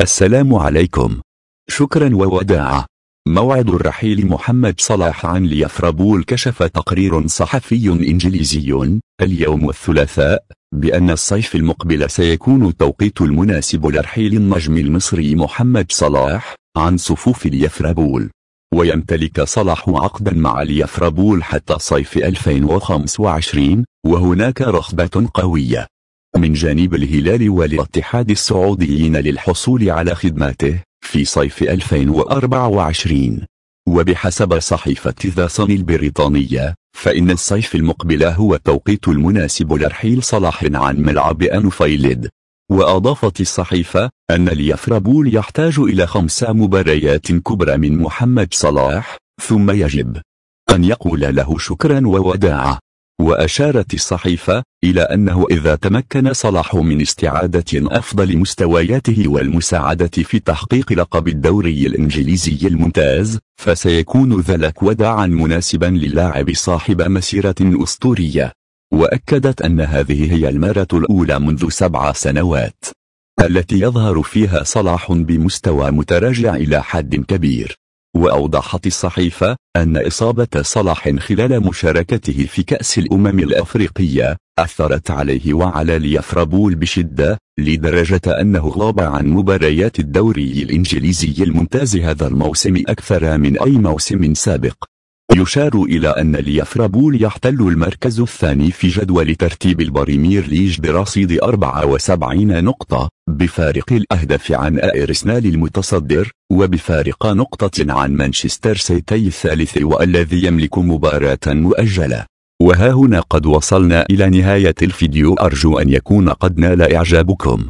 السلام عليكم شكرا ووداعا موعد الرحيل محمد صلاح عن ليفربول كشف تقرير صحفي إنجليزي اليوم الثلاثاء بأن الصيف المقبل سيكون التوقيت المناسب لرحيل النجم المصري محمد صلاح عن صفوف ليفربول ويمتلك صلاح عقدا مع ليفربول حتى صيف 2025 وهناك رغبة قوية من جانب الهلال والاتحاد السعوديين للحصول على خدماته في صيف 2024 وبحسب صحيفة ذا صن البريطانية فإن الصيف المقبل هو التوقيت المناسب لرحيل صلاح عن ملعب أنفيلد وأضافت الصحيفة أن ليفربول يحتاج إلى خمس مباريات كبرى من محمد صلاح ثم يجب أن يقول له شكرا ووداعا وأشارت الصحيفة إلى أنه إذا تمكن صلاح من استعادة أفضل مستوياته والمساعدة في تحقيق لقب الدوري الإنجليزي الممتاز فسيكون ذلك وداعا مناسبا للاعب صاحب مسيرة أسطورية وأكدت أن هذه هي المرة الأولى منذ سبع سنوات التي يظهر فيها صلاح بمستوى متراجع إلى حد كبير وأوضحت الصحيفة أن إصابة صلاح خلال مشاركته في كأس الأمم الأفريقية أثرت عليه وعلى ليفربول بشدة لدرجة أنه غاب عن مباريات الدوري الإنجليزي الممتاز هذا الموسم أكثر من أي موسم سابق يشار إلى أن ليفربول يحتل المركز الثاني في جدول ترتيب البريمير ليج برصيد 74 نقطة بفارق الأهداف عن أرسنال المتصدر وبفارق نقطة عن مانشستر سيتي الثالث والذي يملك مباراة مؤجلة وها هنا قد وصلنا إلى نهاية الفيديو أرجو أن يكون قد نال إعجابكم